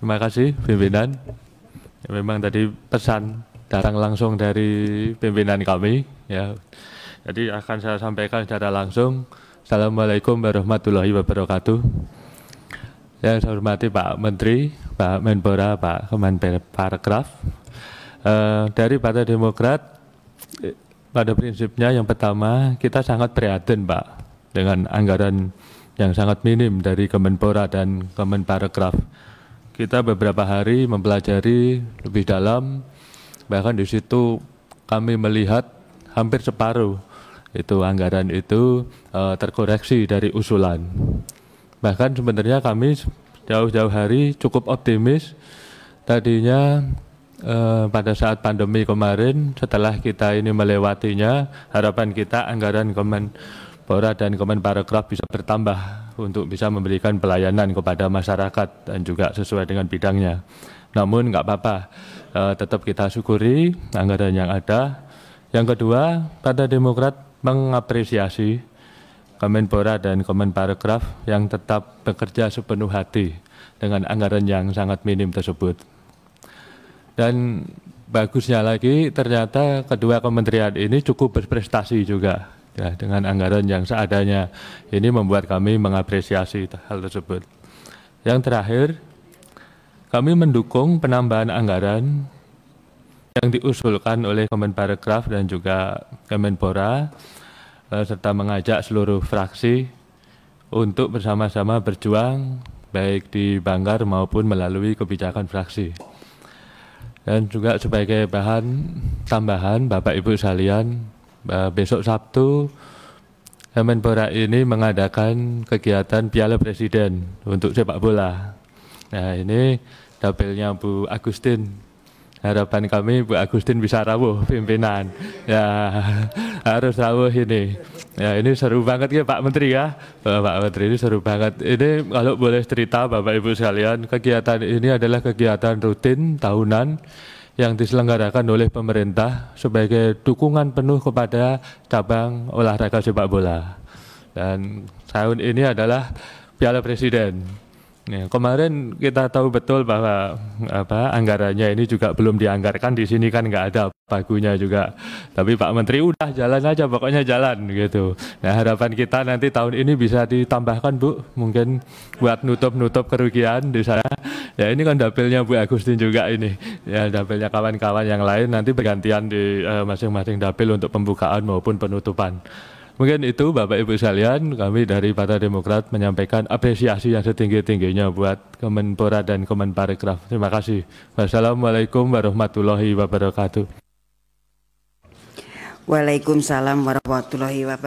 Terima kasih pimpinan. Ya, memang tadi pesan datang langsung dari pimpinan kami. Ya, jadi akan saya sampaikan secara langsung. Assalamualaikum warahmatullahi wabarakatuh. Yang saya hormati Pak Menteri, Pak Menpora, Pak Kemenparekraf. E, eh, dari Partai Demokrat, pada prinsipnya yang pertama kita sangat prihatin Pak dengan anggaran yang sangat minim dari Kemenpora dan Kemenparekraf kita beberapa hari mempelajari lebih dalam, bahkan di situ kami melihat hampir separuh itu anggaran itu e, terkoreksi dari usulan. Bahkan sebenarnya kami jauh-jauh hari cukup optimis tadinya eh, pada saat pandemi kemarin setelah kita ini melewatinya harapan kita anggaran Kemenpora dan Kemenparekraf bisa bertambah untuk bisa memberikan pelayanan kepada masyarakat dan juga sesuai dengan bidangnya. Namun nggak apa-apa, uh, tetap kita syukuri anggaran yang ada. Yang kedua, pada Demokrat mengapresiasi Kemenpora dan Kemenparekraf yang tetap bekerja sepenuh hati dengan anggaran yang sangat minim tersebut. Dan bagusnya lagi ternyata kedua kementerian ini cukup berprestasi juga ya, dengan anggaran yang seadanya. Ini membuat kami mengapresiasi hal tersebut. Yang terakhir, kami mendukung penambahan anggaran yang diusulkan oleh Kemenparekraf dan juga Kemenpora eh, serta mengajak seluruh fraksi untuk bersama-sama berjuang baik di Banggar maupun melalui kebijakan fraksi. Dan juga sebagai bahan tambahan Bapak Ibu sekalian, Eh, besok Sabtu Kemenpora ini mengadakan kegiatan Piala Presiden untuk sepak bola. Nah ini dapilnya Bu Agustin. Harapan kami Bu Agustin bisa rawuh pimpinan. Ya harus rawuh ini. Ya ini seru banget ya Pak Menteri ya. Eh, Pak Menteri ini seru banget. Ini kalau boleh cerita Bapak Ibu sekalian, kegiatan ini adalah kegiatan rutin tahunan yang diselenggarakan oleh pemerintah sebagai dukungan penuh kepada cabang olahraga sepak bola. Dan tahun ini adalah Piala Presiden. Ya, kemarin kita tahu betul bahwa apa anggarannya ini juga belum dianggarkan di sini kan nggak ada pagunya juga. Tapi Pak Menteri udah jalan aja pokoknya jalan gitu. Nah harapan kita nanti tahun ini bisa ditambahkan Bu mungkin buat nutup-nutup kerugian di sana ya ini kan dapilnya Bu Agustin juga ini ya dapilnya kawan-kawan yang lain nanti bergantian di eh, masing-masing uh, dapil untuk pembukaan maupun penutupan Mungkin itu Bapak Ibu sekalian kami dari Partai Demokrat menyampaikan apresiasi yang setinggi-tingginya buat Kemenpora dan Kemenparekraf. Terima kasih. Wassalamualaikum warahmatullahi wabarakatuh. Waalaikumsalam warahmatullahi wabarakatuh.